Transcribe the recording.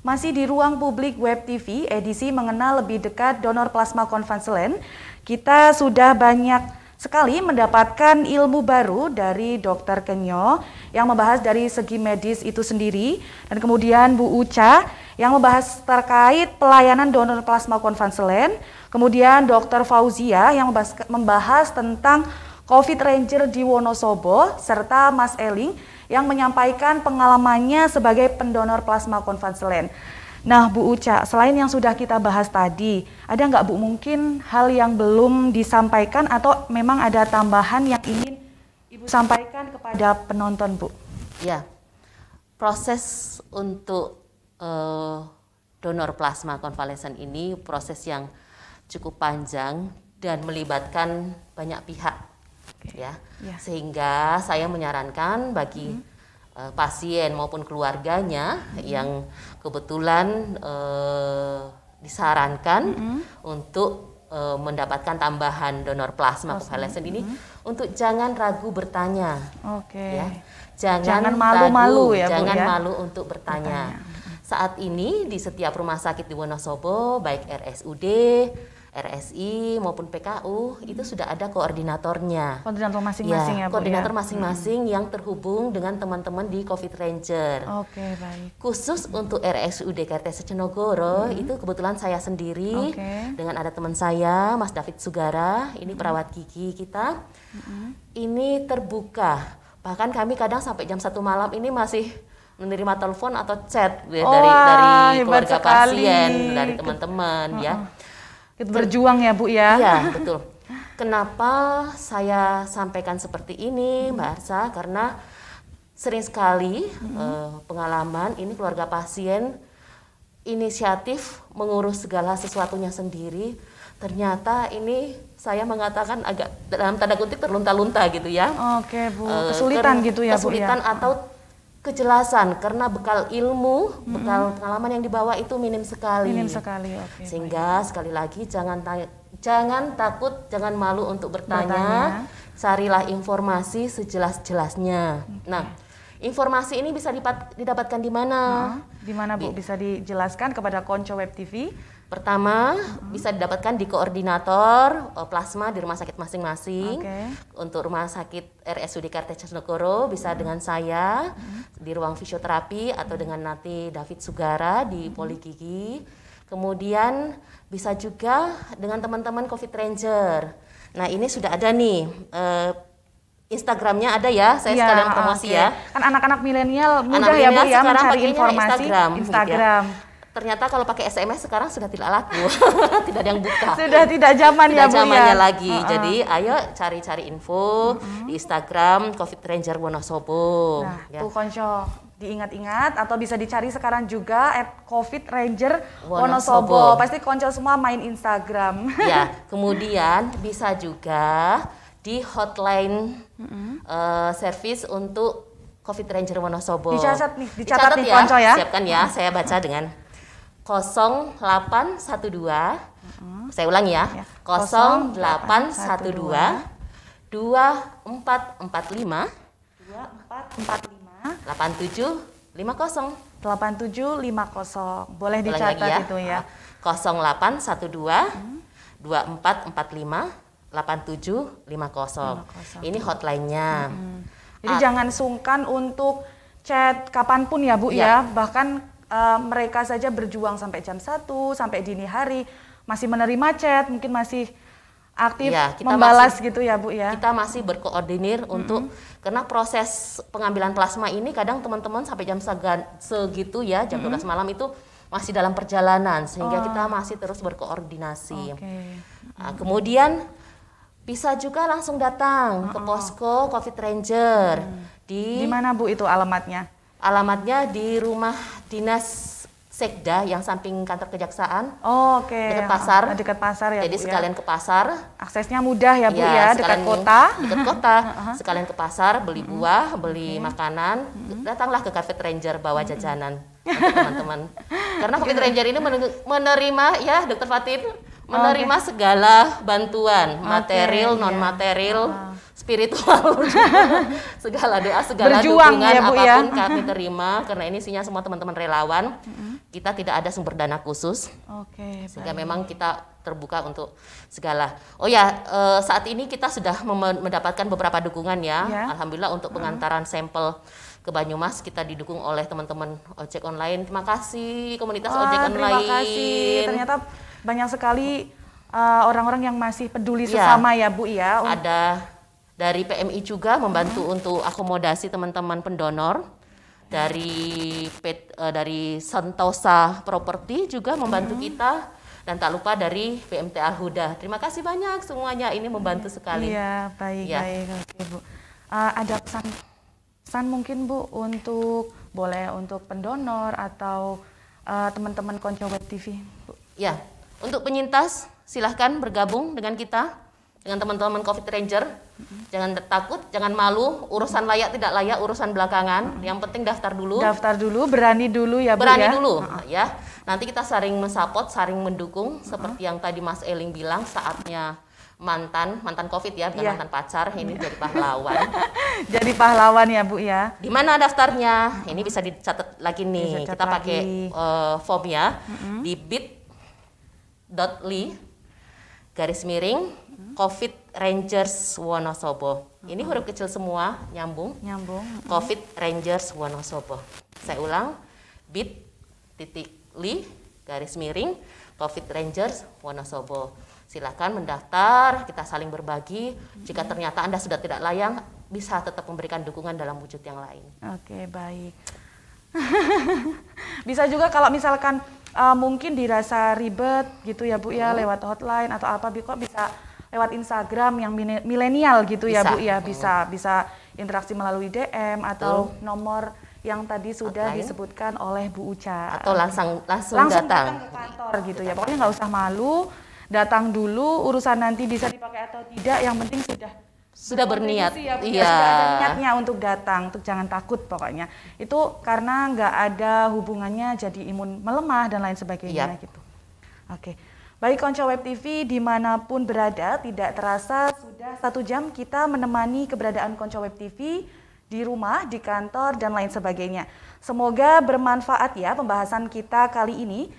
Masih di ruang publik Web TV, edisi mengenal lebih dekat donor plasma konvanselen, kita sudah banyak sekali mendapatkan ilmu baru dari Dokter Kenyo yang membahas dari segi medis itu sendiri dan kemudian Bu Uca yang membahas terkait pelayanan donor plasma konvanselen, kemudian Dokter Fauzia yang membahas, membahas tentang COVID Ranger di Wonosobo serta Mas Eling yang menyampaikan pengalamannya sebagai pendonor plasma konvalesen. Nah, Bu Uca, selain yang sudah kita bahas tadi, ada nggak Bu mungkin hal yang belum disampaikan atau memang ada tambahan yang ingin Ibu sampaikan kepada penonton, Bu? Ya, proses untuk uh, donor plasma konvalesen ini proses yang cukup panjang dan melibatkan banyak pihak okay. ya. Yeah. Sehingga saya menyarankan bagi -hmm. Eh, pasien maupun keluarganya -hmm. yang kebetulan uh, disarankan -hmm. untuk uh, mendapatkan tambahan donor plasma konvalesen ini -hmm. untuk jangan ragu bertanya. Okay. Ya. Jangan malu-malu ya, jangan Bu, ya? malu untuk bertanya. bertanya. Hmm. Saat ini di setiap rumah sakit di Wonosobo, baik RSUD, RSI maupun PKU itu sudah ada koordinatornya. Koordinator iya, masing-masing ya, ya Koordinator hmm. masing-masing hmm. yang terhubung dengan teman-teman di COVID Ranger. Oke, okay, baik. Khusus hmm. untuk RSUD KRT Secenogoro hmm. itu kebetulan saya sendiri okay. dengan ada teman saya Mas David Sugara, ini hmm. perawat gigi kita. Hmm. Ini terbuka. Bahkan kami kadang sampai jam satu malam ini masih menerima telepon atau chat ya, oh, dari dari keluarga sekali. pasien, dari teman-teman uh -uh. ya hmm, hmm. Berjuang ya Bu ya. Iya, betul. Kenapa saya sampaikan seperti ini, hmm. Mbak Arsa? Karena sering sekali hmm. eh, pengalaman ini keluarga pasien inisiatif mengurus segala sesuatunya sendiri. Ternyata ini saya mengatakan agak dalam tanda kutip terlunta-lunta gitu ya. Oke Bu, eh, kesulitan eh, ter gitu ya, ya. kesulitan Bu. Kesulitan ya. atau kejelasan karena bekal ilmu, mm-hmm. bekal pengalaman yang dibawa itu minim sekali. Minim sekali, Okay, Sehingga baik. sekali lagi jangan ta- jangan takut, jangan malu untuk bertanya, bertanya. carilah informasi sejelas-jelasnya. Okay. Nah, informasi ini bisa didapatkan di mana? Nah, di mana Bu? Bisa dijelaskan kepada Konco Web TV Pertama hmm. bisa didapatkan di koordinator eh, plasma di rumah sakit masing-masing. Okay. Untuk rumah sakit RSUD Kartens Nogoro bisa hmm. dengan saya hmm. di ruang fisioterapi atau dengan nanti David Sugara di hmm. Poligigi. Kemudian bisa juga dengan teman-teman Covid Ranger. Nah ini sudah ada nih. Uh, Instagramnya ada ya, saya ya, sekalian promosi okay. ya. Kan anak-anak milenial mudah anak ya bu ya mencari informasi. Instagram. Instagram. ya ternyata kalau pakai SMS sekarang sudah tidak laku, tidak ada yang buka. Sudah tidak zaman tidak ya, zamannya ya. lagi. Uh-uh. Jadi ayo cari-cari info uh -huh. di Instagram Covid Ranger Wonosobo. Nah, ya. tuh konco diingat-ingat atau bisa dicari sekarang juga at Covid Ranger Wonosobo. Wonosobo. Pasti konco semua main Instagram. Ya, kemudian bisa juga di hotline uh -huh. uh, service untuk Covid Ranger Wonosobo. Dicatat nih, dicatat, dicatat nih ya. Konco ya. Siapkan ya, saya baca dengan 0812 saya ulangi ya, ya. 0812 2445 2445 8750 8750. Boleh dicatat ya. itu ya. 0812 hmm. 2445 8750. 50. Ini hotline-nya. Hmm. Jadi ah. jangan sungkan untuk chat kapanpun ya Bu ya. ya. Bahkan Eh, mereka saja berjuang sampai jam 1, sampai dini hari, masih menerima chat, mungkin masih aktif ya, kita membalas masih, gitu ya Bu ya. Kita masih berkoordinir -hmm. untuk karena proses pengambilan plasma ini kadang teman-teman sampai jam segan, segitu ya, jam tugas -hmm. malam itu masih dalam perjalanan sehingga oh. kita masih terus berkoordinasi. Okay. Nah, kemudian bisa juga langsung datang oh, ke posko COVID Ranger hmm. di Di mana Bu itu alamatnya? Alamatnya di rumah dinas sekda yang samping kantor kejaksaan. Oh, oke. Okay. Dekat pasar. Nah, dekat pasar ya. Jadi Bu, ya. sekalian ya. ke pasar. Aksesnya mudah ya Bu iya, ya, ya dekat kota. Dekat kota. sekalian ke pasar, beli buah, beli okay. makanan, datanglah ke Cafe Ranger bawa jajanan teman-teman. Karena Cafe gitu. Ranger ini menerima ya Dokter Fatin oh, menerima okay. segala bantuan, material, okay, iya. non-material. Yeah spiritual segala doa segala Berjuang, dukungan ya, Bu, ya. apapun ya. kami terima karena ini isinya semua teman-teman relawan mm-hmm. kita tidak ada sumber dana khusus okay, sehingga baik. memang kita terbuka untuk segala oh ya eh, saat ini kita sudah mendapatkan beberapa dukungan ya yeah. alhamdulillah untuk pengantaran mm-hmm. sampel ke Banyumas kita didukung oleh teman-teman ojek online terima kasih komunitas Wah, ojek online terima kasih ternyata banyak sekali eh, orang-orang uh, yang masih peduli iya. sesama ya Bu ya ada dari PMI juga membantu hmm. untuk akomodasi teman-teman pendonor. Dari pet, uh, dari Sentosa Property juga membantu hmm. kita dan tak lupa dari PMT Huda. Terima kasih banyak semuanya ini membantu iya, sekali. Iya, baik ya. baik oke Bu. Uh, eh, ada pesan pesan mungkin Bu untuk boleh untuk pendonor atau teman eh, teman-teman Konco Web TV, Bu. Ya, untuk penyintas silahkan bergabung dengan kita dengan teman-teman COVID Ranger. Jangan takut, jangan malu, urusan layak tidak layak, urusan belakangan. Yang penting daftar dulu. Daftar dulu, berani dulu ya Bu Berani ya. dulu ya. Nanti kita saring mensupport, saring mendukung seperti yang tadi Mas Eling bilang saatnya mantan mantan covid ya bukan yeah. mantan pacar ini yeah. jadi pahlawan jadi pahlawan ya bu ya di mana daftarnya ini bisa dicatat lagi nih kita pakai uh, form ya. mm-hmm. di bit.ly garis miring COVID Rangers Wonosobo. Ini huruf kecil semua, nyambung. Nyambung. COVID Rangers Wonosobo. Saya ulang, bit titik li garis miring COVID Rangers Wonosobo. Silakan mendaftar, kita saling berbagi. Jika ternyata Anda sudah tidak layang, bisa tetap memberikan dukungan dalam wujud yang lain. Oke, baik. bisa juga kalau misalkan uh, mungkin dirasa ribet gitu ya Bu ya oh. lewat hotline atau apa kok bisa lewat Instagram yang milenial gitu ya, bisa. ya Bu hmm. ya bisa oh. bisa interaksi melalui DM atau oh. nomor yang tadi sudah okay. disebutkan oleh Bu Uca atau langsung langsung, langsung datang. datang ke kantor gitu datang. ya pokoknya nggak usah malu datang dulu urusan nanti bisa dipakai atau tidak yang penting sudah sudah berniat ya, iya niatnya untuk datang untuk jangan takut pokoknya itu karena nggak ada hubungannya jadi imun melemah dan lain sebagainya yep. Iya. gitu oke baik konco web tv dimanapun berada tidak terasa sudah satu jam kita menemani keberadaan konco web tv di rumah di kantor dan lain sebagainya semoga bermanfaat ya pembahasan kita kali ini